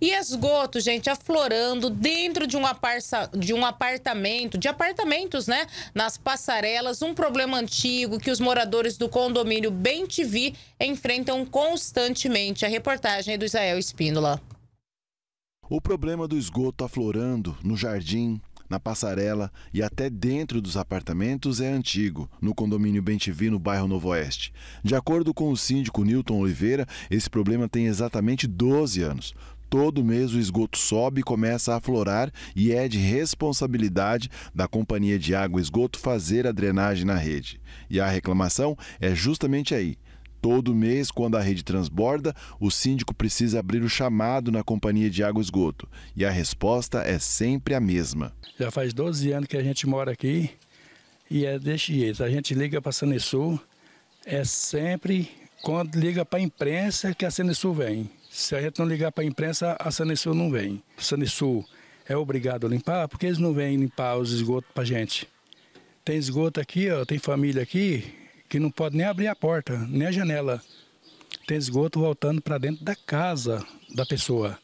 E esgoto, gente, aflorando dentro de um, aparta, de um apartamento, de apartamentos, né? Nas passarelas, um problema antigo que os moradores do condomínio Bem TV enfrentam constantemente. A reportagem é do Israel Espíndola. O problema do esgoto aflorando no jardim, na passarela e até dentro dos apartamentos é antigo, no condomínio Bentivi, no bairro Novo Oeste. De acordo com o síndico Newton Oliveira, esse problema tem exatamente 12 anos todo mês o esgoto sobe e começa a aflorar e é de responsabilidade da companhia de água e esgoto fazer a drenagem na rede. E a reclamação é justamente aí. Todo mês, quando a rede transborda, o síndico precisa abrir o chamado na companhia de água e esgoto. E a resposta é sempre a mesma. Já faz 12 anos que a gente mora aqui e é deste jeito. A gente liga para a Sanesul, é sempre quando liga para a imprensa que a Sanesul vem. Se a gente não ligar para a imprensa, a Sanesul não vem. A Sanesul é obrigado a limpar, porque eles não vêm limpar os esgotos para gente. Tem esgoto aqui, ó, tem família aqui que não pode nem abrir a porta, nem a janela. Tem esgoto voltando para dentro da casa da pessoa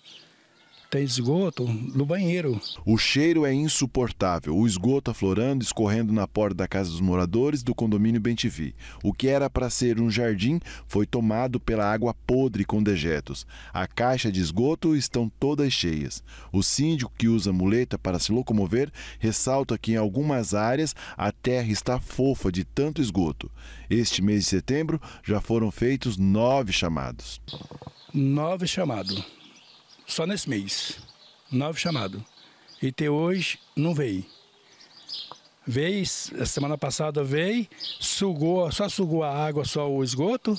tem esgoto no banheiro. O cheiro é insuportável, o esgoto aflorando, escorrendo na porta da casa dos moradores do condomínio Bentivi. O que era para ser um jardim foi tomado pela água podre com dejetos. A caixa de esgoto estão todas cheias. O síndico que usa muleta para se locomover ressalta que em algumas áreas a terra está fofa de tanto esgoto. Este mês de setembro já foram feitos nove chamados. Nove chamados só nesse mês. Nove chamados. E até hoje não veio. Veio, a semana passada veio, sugou, só sugou a água, só o esgoto,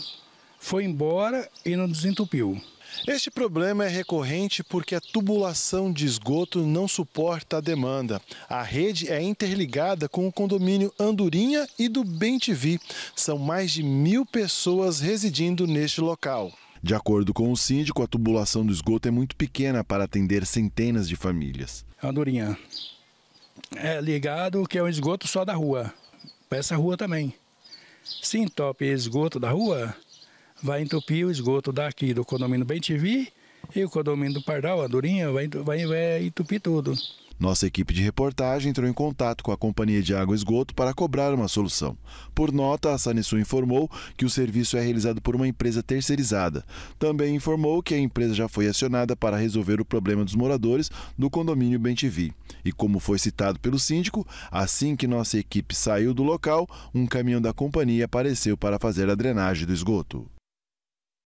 foi embora e não desentupiu. Este problema é recorrente porque a tubulação de esgoto não suporta a demanda. A rede é interligada com o condomínio Andorinha e do Bentivi. São mais de mil pessoas residindo neste local. De acordo com o síndico, a tubulação do esgoto é muito pequena para atender centenas de famílias. Andorinha, é ligado que é um esgoto só da rua, essa rua também. Se entope esgoto da rua, vai entupir o esgoto daqui do condomínio Bentivi e o condomínio do Pardal, Andorinha, vai, vai, vai entupir tudo. Nossa equipe de reportagem entrou em contato com a Companhia de Água e Esgoto para cobrar uma solução. Por nota, a Sanesul informou que o serviço é realizado por uma empresa terceirizada. Também informou que a empresa já foi acionada para resolver o problema dos moradores do condomínio Bentivi. E como foi citado pelo síndico, assim que nossa equipe saiu do local, um caminhão da companhia apareceu para fazer a drenagem do esgoto.